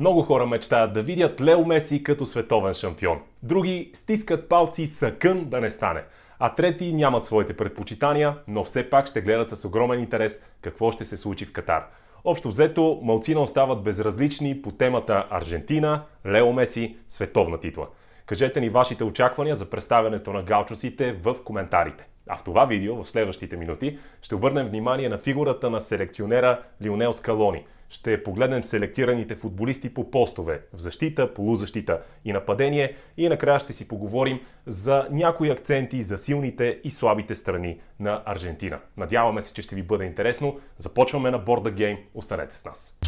Много хора мечтаят да видят Лео Меси като световен шампион. Други стискат палци съкън да не стане. А трети нямат своите предпочитания, но все пак ще гледат с огромен интерес какво ще се случи в Катар. Общо взето, малцина остават безразлични по темата Аржентина, Лео Меси, световна титла. Кажете ни вашите очаквания за представянето на галчосите в коментарите. А в това видео, в следващите минути, ще обърнем внимание на фигурата на селекционера Лионел Скалони – ще погледнем селектираните футболисти по постове в защита, полузащита и нападение и накрая ще си поговорим за някои акценти за силните и слабите страни на Аржентина. Надяваме се, че ще ви бъде интересно. Започваме на Борда Гейм. Останете с нас.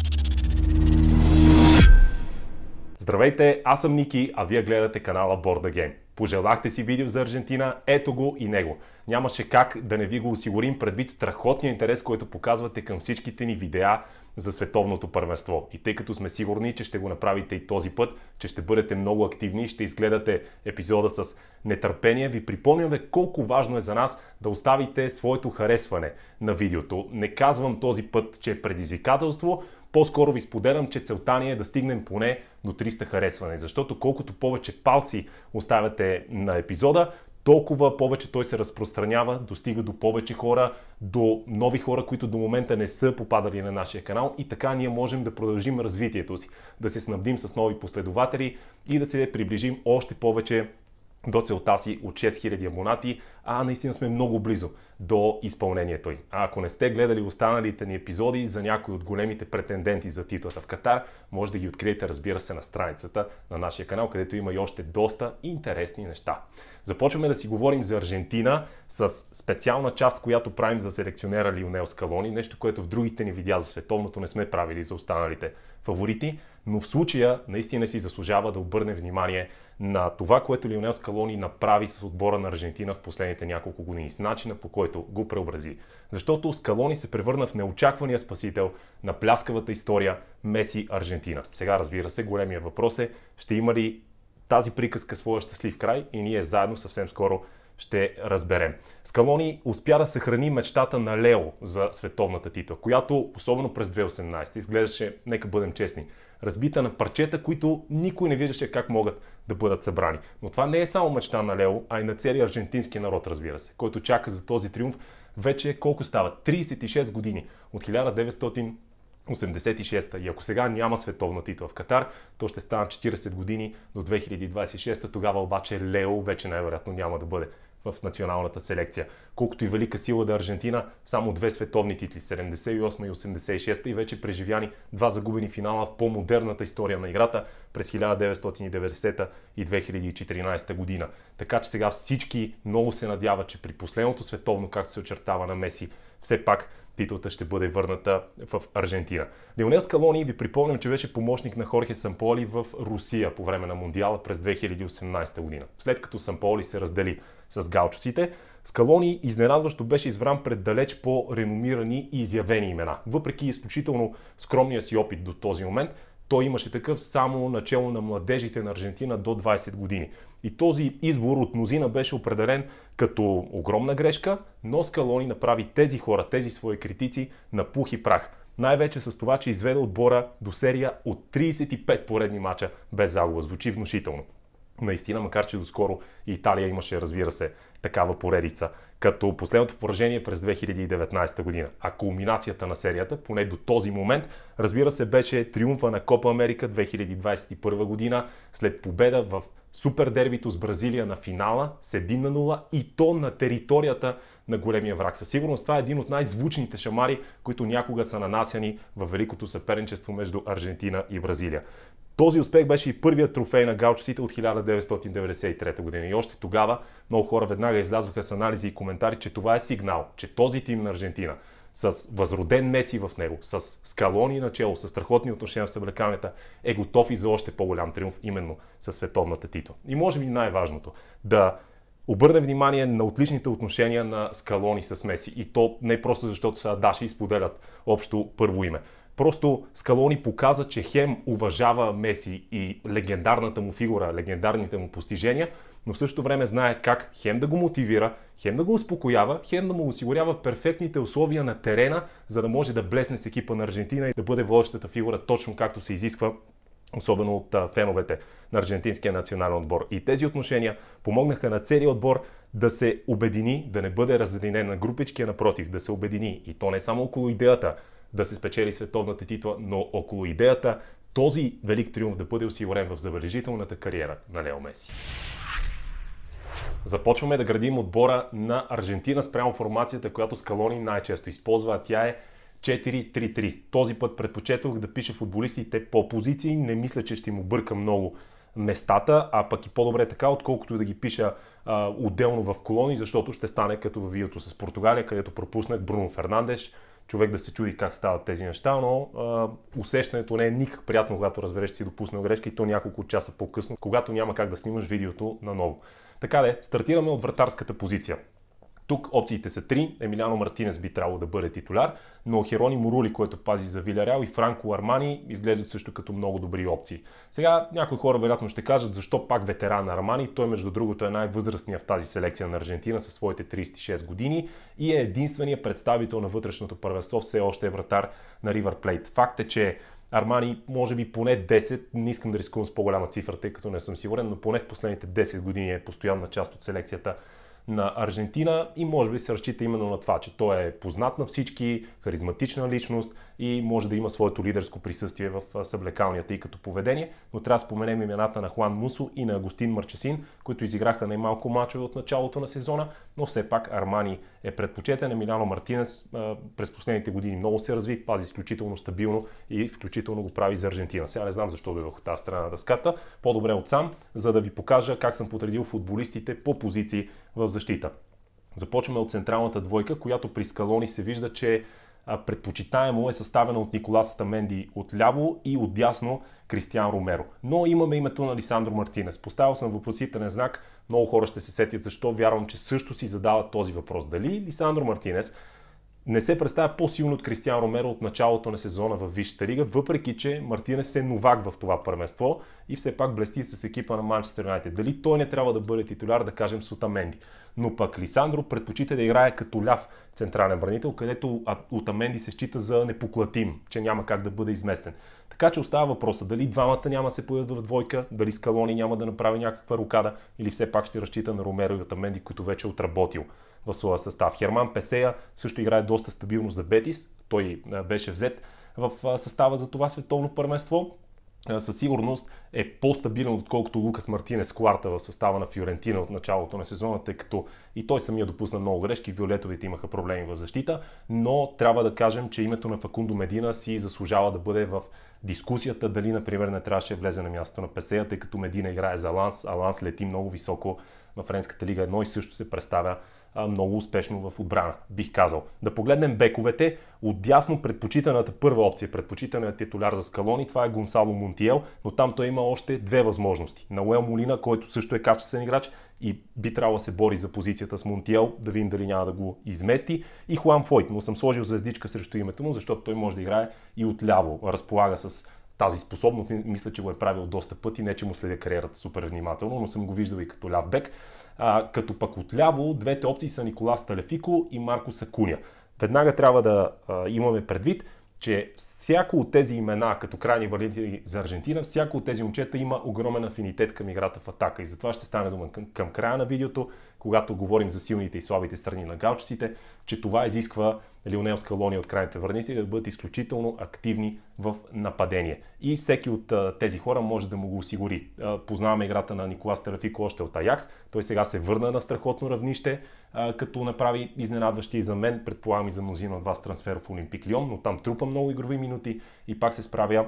Здравейте, аз съм Ники, а вие гледате канала Borda Game. Пожелахте си видео за Аржентина, ето го и него. Нямаше как да не ви го осигурим предвид страхотния интерес, който показвате към всичките ни видеа за световното първенство. И тъй като сме сигурни, че ще го направите и този път, че ще бъдете много активни и ще изгледате епизода с нетърпение, ви припомняме колко важно е за нас да оставите своето харесване на видеото. Не казвам този път, че е предизвикателство, по-скоро ви споделям, че целта ни е да стигнем поне до 300 харесване, защото колкото повече палци оставяте на епизода, толкова повече той се разпространява, достига до повече хора, до нови хора, които до момента не са попадали на нашия канал и така ние можем да продължим развитието си, да се снабдим с нови последователи и да се приближим още повече до целта си от 6000 абонати, а наистина сме много близо до изпълнението й. А ако не сте гледали останалите ни епизоди за някои от големите претенденти за титлата в Катар, може да ги откриете, разбира се, на страницата на нашия канал, където има и още доста интересни неща. Започваме да си говорим за Аржентина с специална част, която правим за селекционера Лионел Скалони, нещо, което в другите ни видеа за световното не сме правили за останалите фаворити, но в случая наистина си заслужава да обърнем внимание на това, което Лионел Скалони направи с отбора на Аржентина в последните няколко години, с начина по който го преобрази. Защото Скалони се превърна в неочаквания спасител на пляскавата история Меси-Аржентина. Сега, разбира се, големия въпрос е, ще има ли тази приказка своя щастлив край и ние заедно съвсем скоро ще разберем. Скалони успя да съхрани мечтата на Лео за световната титла, която особено през 2018 изглеждаше, нека бъдем честни, разбита на парчета, които никой не виждаше как могат да бъдат събрани. Но това не е само мечта на Лео, а и на целият аржентински народ, разбира се, който чака за този триумф вече колко става? 36 години от 1900 86-та. И ако сега няма световна титла в Катар, то ще стана 40 години до 2026-та. Тогава обаче Лео вече най-вероятно няма да бъде в националната селекция. Колкото и велика сила да е Аржентина, само две световни титли 78 и 86 и вече преживяни два загубени финала в по-модерната история на играта през 1990 и 2014 година. Така че сега всички много се надяват, че при последното световно, както се очертава на Меси, все пак титлата ще бъде върната в Аржентина. Лионел Скалони, ви припомням, че беше помощник на Хорхе Самполи в Русия по време на Мондиала през 2018 година. След като Самполи се раздели с галчуците, Скалони изненадващо беше избран пред далеч по-реномирани и изявени имена. Въпреки изключително скромния си опит до този момент, той имаше такъв само начало на младежите на Аржентина до 20 години. И този избор от мнозина беше определен като огромна грешка, но Скалони направи тези хора, тези свои критици на пух и прах. Най-вече с това, че изведе отбора до серия от 35 поредни мача без загуба. Звучи внушително. Наистина, макар че доскоро Италия имаше, разбира се, такава поредица, като последното поражение през 2019 година. А кулминацията на серията, поне до този момент, разбира се, беше триумфа на Копа Америка 2021 година след победа в Супер дербито с Бразилия на финала с 1 на 0 и то на територията на големия враг. Със сигурност това е един от най-звучните шамари, които някога са нанасяни в великото съперничество между Аржентина и Бразилия. Този успех беше и първият трофей на галчусите от 1993 година. И още тогава много хора веднага излязоха с анализи и коментари, че това е сигнал, че този тим на Аржентина с възроден Меси в него, с скалони начало, с страхотни отношения в съблеканията, е готов и за още по-голям триумф, именно със световната титла. И може би най-важното, да Обърне внимание на отличните отношения на Скалони с Меси. И то не просто защото са Даши и споделят общо първо име. Просто Скалони показа, че хем уважава Меси и легендарната му фигура, легендарните му постижения, но в същото време знае как хем да го мотивира, хем да го успокоява, хем да му осигурява перфектните условия на терена, за да може да блесне с екипа на Аржентина и да бъде водещата фигура точно както се изисква особено от феновете на аржентинския национален отбор. И тези отношения помогнаха на целия отбор да се обедини, да не бъде разединен на групички, а напротив, да се обедини. И то не само около идеята да се спечели световната титла, но около идеята този велик триумф да бъде осигурен в забележителната кариера на Лео Меси. Започваме да градим отбора на Аржентина спрямо формацията, която Скалони най-често използва, а тя е 4-3-3. Този път предпочетох да пиша футболистите по позиции. Не мисля, че ще му бърка много местата, а пък и по-добре така, отколкото да ги пиша а, отделно в колони, защото ще стане като в видеото с Португалия, където пропуснах Бруно Фернандеш. Човек да се чуди как стават тези неща, но а, усещането не е никак приятно, когато разбереш, че си допуснал грешки и то няколко часа по-късно, когато няма как да снимаш видеото наново. Така де, стартираме от вратарската позиция. Тук опциите са три. Емилиано Мартинес би трябвало да бъде титуляр, но Херони Морули, който пази за Виляреал и Франко Армани изглеждат също като много добри опции. Сега някои хора вероятно ще кажат защо пак ветеран Армани. Той между другото е най-възрастният в тази селекция на Аржентина със своите 36 години и е единственият представител на вътрешното първенство, все още е вратар на Ривър Плейт. Факт е, че Армани може би поне 10, не искам да рискувам с по-голяма цифра, тъй като не съм сигурен, но поне в последните 10 години е постоянна част от селекцията на Аржентина и може би се разчита именно на това, че той е познат на всички, харизматична личност, и може да има своето лидерско присъствие в съблекалнията и като поведение. Но трябва да споменем имената на Хуан Мусо и на Агустин Марчесин, които изиграха най-малко мачове от началото на сезона, но все пак Армани е предпочетен. на Мартинес през последните години много се разви, пази изключително стабилно и включително го прави за Аржентина. Сега не знам защо дойдох от тази страна на дъската. По-добре от сам, за да ви покажа как съм подредил футболистите по позиции в защита. Започваме от централната двойка, която при Скалони се вижда, че предпочитаемо е съставена от Николас Стаменди от ляво и от дясно Кристиан Ромеро. Но имаме името на Лисандро Мартинес. Поставил съм въпросителен знак, много хора ще се сетят защо. Вярвам, че също си задават този въпрос. Дали Лисандро Мартинес не се представя по-силно от Кристиан Ромеро от началото на сезона в Висшата лига, въпреки че Мартинес се новак в това първенство и все пак блести с екипа на Манчестър Юнайтед. Дали той не трябва да бъде титуляр, да кажем с Отаменди. Но пък Лисандро предпочита да играе като ляв централен бранител, където Отаменди се счита за непоклатим, че няма как да бъде изместен. Така че остава въпроса дали двамата няма се появят в двойка, дали Скалони няма да направи някаква рукада или все пак ще разчита на Ромеро и Отаменди, които вече е отработил в своя състав. Херман Песея също играе доста стабилно за Бетис. Той беше взет в състава за това световно първенство със сигурност е по-стабилен, отколкото Лукас Мартинес Кларта в състава на Фиорентина от началото на сезона, тъй като и той самия допусна много грешки, виолетовите имаха проблеми в защита, но трябва да кажем, че името на Факундо Медина си заслужава да бъде в дискусията дали, например, не трябваше да влезе на място на Песея, тъй като Медина играе за Ланс, а Ланс лети много високо в Френската лига 1 и също се представя много успешно в отбрана, бих казал. Да погледнем бековете. Отдясно предпочитаната първа опция, предпочитаният титуляр за Скалони, това е Гонсало Монтиел, но там той има още две възможности. На Уел Молина, който също е качествен играч и би трябвало да се бори за позицията с Монтиел, да видим дали няма да го измести. И Хуан Фойт, но съм сложил звездичка срещу името му, защото той може да играе и отляво. Разполага с тази способност. Мисля, че го е правил доста пъти, не че му следя кариерата супер внимателно, но съм го виждал и като ляв бек. А, като пък отляво, двете опции са Николас Талефико и Марко Сакуня. Веднага трябва да а, имаме предвид, че всяко от тези имена, като крайни валенти за Аржентина, всяко от тези момчета има огромен афинитет към играта в атака. И затова ще стане дума към, към края на видеото, когато говорим за силните и слабите страни на галчиците, че това изисква Лионелска лония от крайните върните да бъдат изключително активни в нападение. И всеки от тези хора може да му го осигури. Познаваме играта на Николас Терафико още от Аякс. Той сега се върна на страхотно равнище, като направи изненадващи и за мен, предполагам и за мнозина от вас трансфер в Олимпик Лион, но там трупа много игрови минути и пак се справя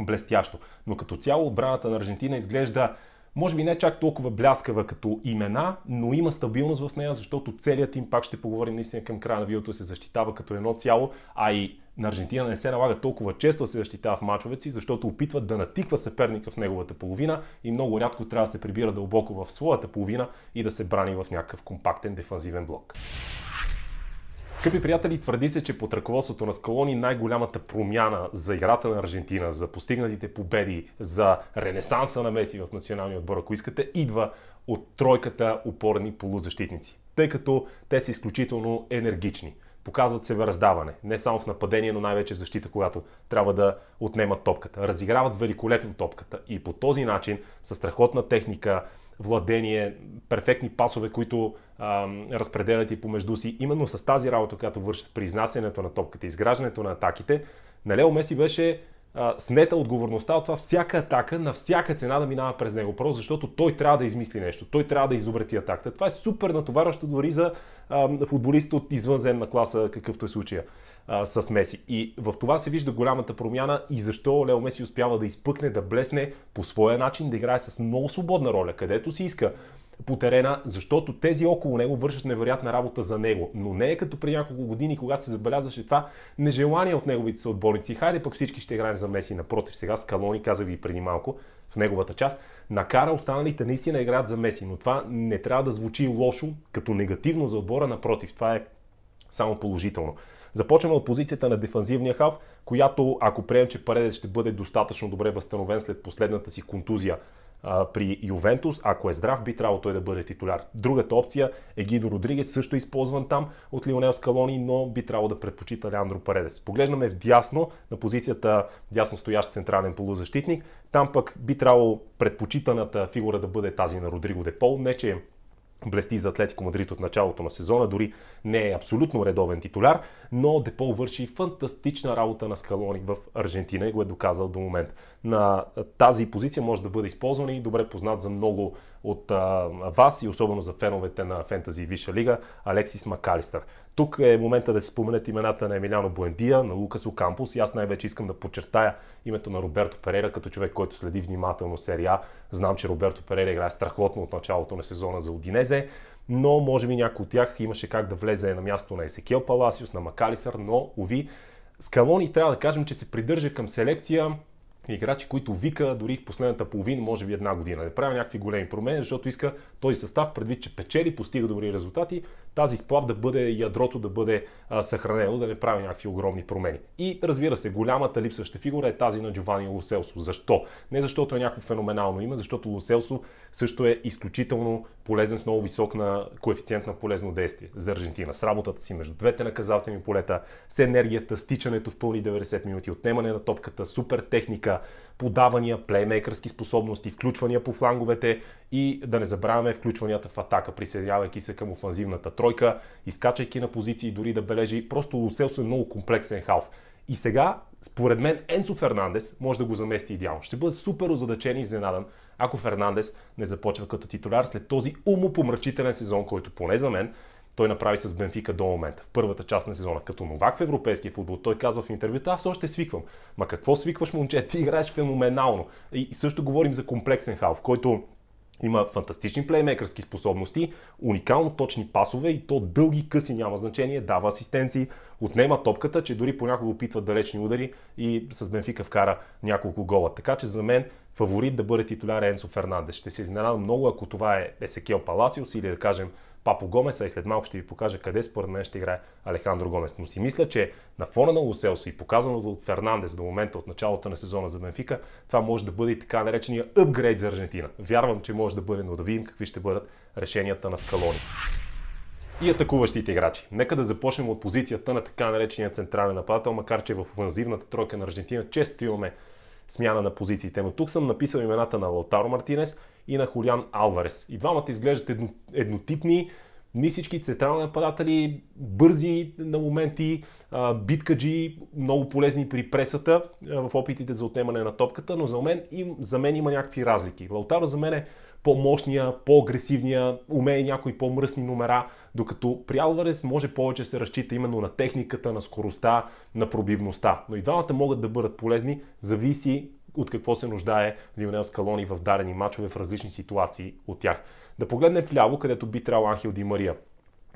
блестящо. Но като цяло отбраната на Аржентина изглежда може би не чак толкова бляскава като имена, но има стабилност в нея, защото целият им, пак ще поговорим наистина към края на видеото, се защитава като едно цяло, а и на Аржентина не се налага толкова често да се защитава в мачовеци, си, защото опитва да натиква съперника в неговата половина и много рядко трябва да се прибира дълбоко в своята половина и да се брани в някакъв компактен дефанзивен блок. Скъпи приятели, твърди се, че под ръководството на Скалони най-голямата промяна за играта на Аржентина, за постигнатите победи, за ренесанса на Меси в националния отбор, ако искате, идва от тройката опорни полузащитници, тъй като те са изключително енергични. Показват се раздаване, не само в нападение, но най-вече в защита, когато трябва да отнемат топката. Разиграват великолепно топката и по този начин, с страхотна техника, владение, перфектни пасове, които разпределят и помежду си. Именно с тази работа, която вършат при изнасянето на топката, изграждането на атаките, на Лео Меси беше снета отговорността от това всяка атака на всяка цена да минава през него. Просто защото той трябва да измисли нещо, той трябва да изобрети атаката. Това е супер натоварващо дори за футболист от извънземна класа, какъвто е случая а, с Меси. И в това се вижда голямата промяна и защо Лео Меси успява да изпъкне, да блесне по своя начин, да играе с много свободна роля, където си иска по терена, защото тези около него вършат невероятна работа за него. Но не е като при няколко години, когато се забелязваше това нежелание от неговите съотборници. Хайде пък всички ще играем за Меси. Напротив, сега Скалони, казах ви преди малко, в неговата част, накара останалите наистина играят за Меси. Но това не трябва да звучи лошо, като негативно за отбора. Напротив, това е само положително. Започваме от позицията на дефанзивния хав, която ако приемем, че Паредес ще бъде достатъчно добре възстановен след последната си контузия а, при Ювентус. Ако е здрав, би трябвало той да бъде титуляр. Другата опция е Гидо Родригес, също е използван там от Лионел Скалони, но би трябвало да предпочита Леандро Паредес. Поглеждаме в дясно, на позицията дясно стоящ централен полузащитник. Там пък би трябвало предпочитаната фигура да бъде тази на Родриго Депол. Не, че блести за Атлетико Мадрид от началото на сезона, дори не е абсолютно редовен титуляр, но Депол върши фантастична работа на Скалони в Аржентина и го е доказал до момент. На тази позиция може да бъде използвана и добре познат за много от а, вас и особено за феновете на Фентази Виша лига, Алексис Макалистър. Тук е момента да се споменят имената на Емилиано Буендия, на Лукасо Кампус и аз най-вече искам да подчертая името на Роберто Перера като човек, който следи внимателно серия. Знам, че Роберто Перера играе страхотно от началото на сезона за Одинезе но може би някой от тях имаше как да влезе на място на Есекел Паласиус, на Макалисър, но, уви, Скалони трябва да кажем, че се придържа към селекция, играчи, които вика дори в последната половина, може би една година. Не правя някакви големи промени, защото иска този състав, предвид, че печели, постига добри резултати, тази сплав да бъде ядрото, да бъде а, съхранено, да не прави някакви огромни промени. И разбира се, голямата липсваща фигура е тази на Джованни Лоселсо. Защо? Не защото е някакво феноменално име, защото Лоселсо също е изключително полезен с много висок на коефициент на полезно действие за Аржентина. С работата си между двете наказателни полета, с енергията, стичането в пълни 90 минути, отнемане на топката, супер техника, техника, подавания, плеймейкърски способности, включвания по фланговете и да не забравяме включванията в атака, присъединявайки се към офанзивната тройка, изкачайки на позиции, дори да бележи. Просто Луселсо е много комплексен халф. И сега, според мен, Енцо Фернандес може да го замести идеално. Ще бъде супер озадачен и изненадан, ако Фернандес не започва като титуляр след този умопомрачителен сезон, който поне за мен той направи с Бенфика до момента, в първата част на сезона. Като новак в европейския футбол, той казва в интервюта, аз още свиквам. Ма какво свикваш, момче? Ти играеш феноменално. И, също говорим за комплексен халф, който има фантастични плеймейкърски способности, уникално точни пасове и то дълги къси няма значение, дава асистенции, отнема топката, че дори понякога опитва далечни удари и с Бенфика вкара няколко гола. Така че за мен фаворит да бъде титуляр е Енсо Фернандес. Ще се изненадам много, ако това е Есекел Паласиос или да кажем Папо Гомес, а и след малко ще ви покажа къде според мен ще играе Алехандро Гомес. Но си мисля, че на фона на Лоселсо и показаното от Фернандес до момента от началото на сезона за Бенфика, това може да бъде и така наречения апгрейд за Аржентина. Вярвам, че може да бъде, но да видим какви ще бъдат решенията на Скалони и атакуващите играчи. Нека да започнем от позицията на така наречения централен нападател, макар че в офанзивната тройка на Аржентина често имаме смяна на позициите. Но тук съм написал имената на Лотаро Мартинес и на Хулиан Алварес. И двамата изглеждат едно, еднотипни, нисички, централни нападатели, бързи на моменти, биткаджи, много полезни при пресата в опитите за отнемане на топката, но за мен, за мен има някакви разлики. Лаутаро за мен е по-мощния, по-агресивния, умее някои по-мръсни номера, докато при Алварес може повече се разчита именно на техниката, на скоростта, на пробивността. Но и двамата могат да бъдат полезни, зависи от какво се нуждае Лионел Скалони в дарени мачове в различни ситуации от тях. Да погледнем вляво, където би трябвало Анхел Ди Мария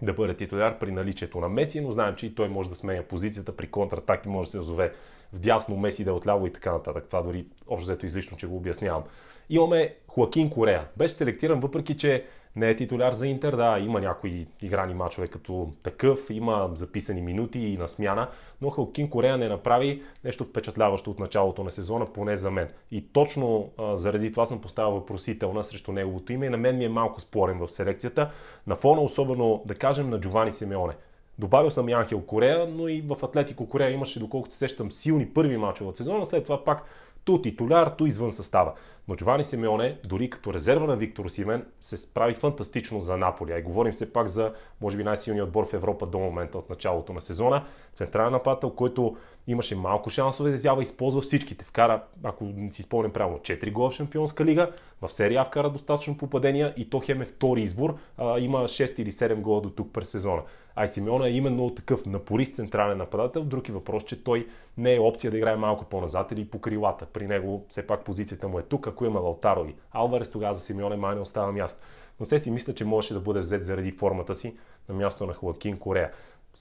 да бъде титуляр при наличието на Меси, но знаем, че и той може да сменя позицията при контратаки, може да се озове вдясно Меси да е отляво и така нататък. Това дори общо взето излишно, че го обяснявам. Имаме Хоакин Корея. Беше селектиран, въпреки че не е титуляр за Интер, да, има някои играни мачове като такъв, има записани минути и на смяна, но Халкин Корея не направи нещо впечатляващо от началото на сезона, поне за мен. И точно а, заради това съм поставил въпросителна срещу неговото име и на мен ми е малко спорен в селекцията, на фона особено, да кажем, на Джовани Симеоне. Добавил съм и Корея, но и в Атлетико Корея имаше, доколкото се сещам, силни първи мачове от сезона, след това пак ту титуляр, ту извън състава. Но Джовани Симеоне, дори като резерва на Виктор Симен, се справи фантастично за Наполи. А и говорим все пак за, може би, най-силният отбор в Европа до момента от началото на сезона. Централен нападател, който имаше малко шансове за изява, използва всичките. Вкара, ако си спомням правилно, 4 гола в Шампионска лига, в серия вкара достатъчно попадения и то хем е втори избор, а, има 6 или 7 гола до тук през сезона. Ай Симеона е именно такъв напорист централен нападател. Други е въпрос, че той не е опция да играе малко по-назад или по крилата. При него все пак позицията му е тук, ако има Лалтаро и Алварес, тогава за Симеона е не остава място. Но се си мисля, че можеше да бъде взет заради формата си на място на Хоакин Корея.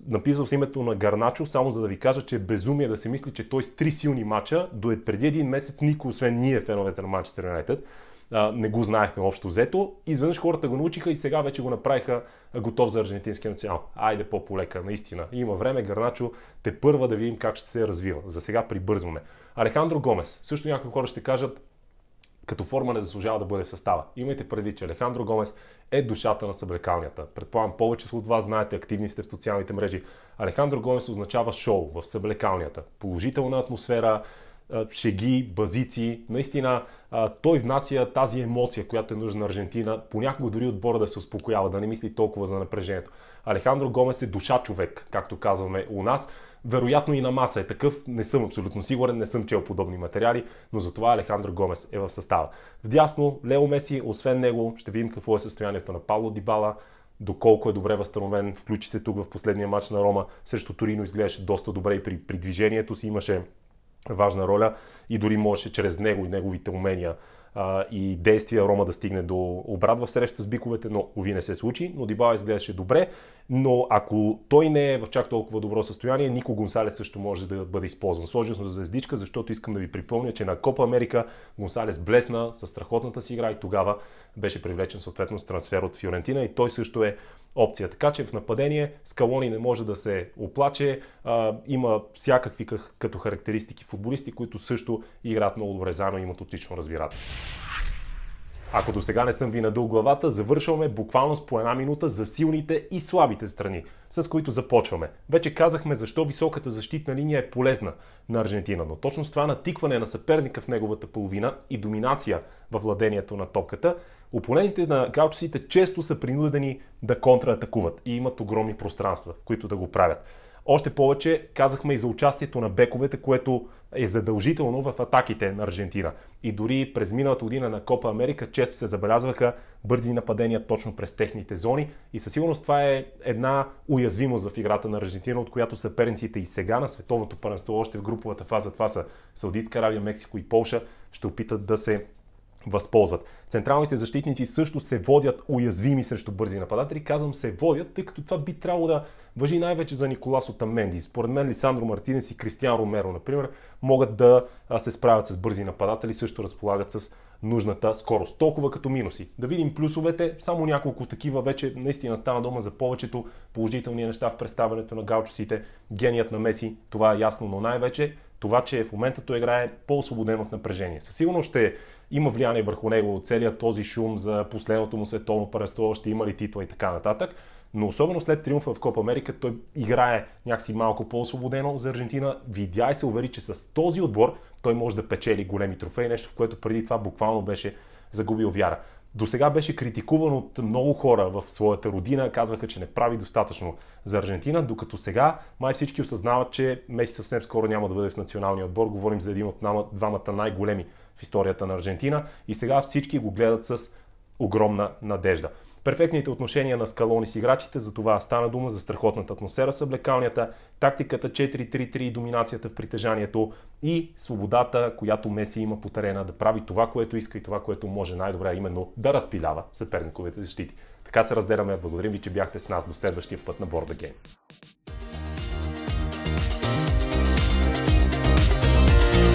Написал с името на Гарначо, само за да ви кажа, че е безумие да се мисли, че той с три силни мача, до е преди един месец никой, освен ние, феновете на Манчестър Юнайтед, не го знаехме общо взето. Изведнъж хората го научиха и сега вече го направиха готов за аржентинския национал. Айде по-полека, наистина. Има време, Гарначо, те първа да видим как ще се развива. За сега прибързваме. Алехандро Гомес. Също някои хора ще кажат, като форма не заслужава да бъде в състава. Имайте предвид, че Алехандро Гомес е душата на съблекалнията. Предполагам, повечето от вас знаете, активни сте в социалните мрежи. Алехандро Гомес означава шоу в съблекалнията. Положителна атмосфера, шеги, базици. Наистина той внася тази емоция, която е нужна на Аржентина. Понякога дори отбора да се успокоява, да не мисли толкова за напрежението. Алехандро Гомес е душа човек, както казваме у нас. Вероятно и на маса е такъв, не съм абсолютно сигурен, не съм чел подобни материали, но затова Алехандро Гомес е в състава. Вдясно Лео Меси, освен него, ще видим какво е състоянието на Павло Дибала, доколко е добре възстановен, включи се тук в последния матч на Рома, срещу Торино изглеждаше доста добре и при, при движението си имаше важна роля и дори можеше чрез него и неговите умения и действия Рома да стигне до обрат в среща с биковете, но ови не се случи, но Дибала изглеждаше добре, но ако той не е в чак толкова добро състояние, Нико Гонсалес също може да бъде използван. Сложил съм звездичка, защото искам да ви припомня, че на Копа Америка Гонсалес блесна с страхотната си игра и тогава беше привлечен съответно с трансфер от Фиорентина и той също е опция. Така че в нападение Скалони не може да се оплаче. А, има всякакви като характеристики футболисти, които също играят много добре заедно и имат отлично разбирателство. Ако до сега не съм ви надъл главата, завършваме буквално с по една минута за силните и слабите страни, с които започваме. Вече казахме защо високата защитна линия е полезна на Аржентина, но точно с това натикване на съперника в неговата половина и доминация във владението на топката – опонентите на каучусите често са принудени да контратакуват и имат огромни пространства, в които да го правят. Още повече казахме и за участието на бековете, което е задължително в атаките на Аржентина. И дори през миналата година на Копа Америка често се забелязваха бързи нападения точно през техните зони и със сигурност това е една уязвимост в играта на Аржентина, от която съперниците и сега на световното първенство, още в груповата фаза, това са Саудитска Аравия, Мексико и Полша, ще опитат да се възползват. Централните защитници също се водят уязвими срещу бързи нападатели. Казвам се водят, тъй като това би трябвало да въжи най-вече за Николас Отаменди. Според мен Лисандро Мартинес и Кристиан Ромеро, например, могат да се справят с бързи нападатели, също разполагат с нужната скорост. Толкова като минуси. Да видим плюсовете, само няколко такива вече наистина стана дома за повечето положителни неща в представянето на галчусите. Геният на Меси, това е ясно, но най-вече това, че в момента той играе по-освободен от напрежение. Със сигурност ще има влияние върху него целият този шум за последното му световно първенство, още има ли титла и така нататък. Но особено след триумфа в Копа Америка, той играе някакси малко по-освободено за Аржентина, видя и се увери, че с този отбор той може да печели големи трофеи, нещо в което преди това буквално беше загубил вяра. До сега беше критикуван от много хора в своята родина, казваха, че не прави достатъчно за Аржентина, докато сега май всички осъзнават, че Меси съвсем скоро няма да бъде в националния отбор. Говорим за един от двамата най-големи в историята на Аржентина и сега всички го гледат с огромна надежда. Перфектните отношения на Скалони с играчите, за това стана дума за страхотната атмосфера с облекалнията, тактиката 4-3-3 доминацията в притежанието и свободата, която Меси има по терена да прави това, което иска и това, което може най-добре, именно да разпилява съперниковите защити. Така се разделяме. Благодарим ви, че бяхте с нас до следващия път на Борда Гейм.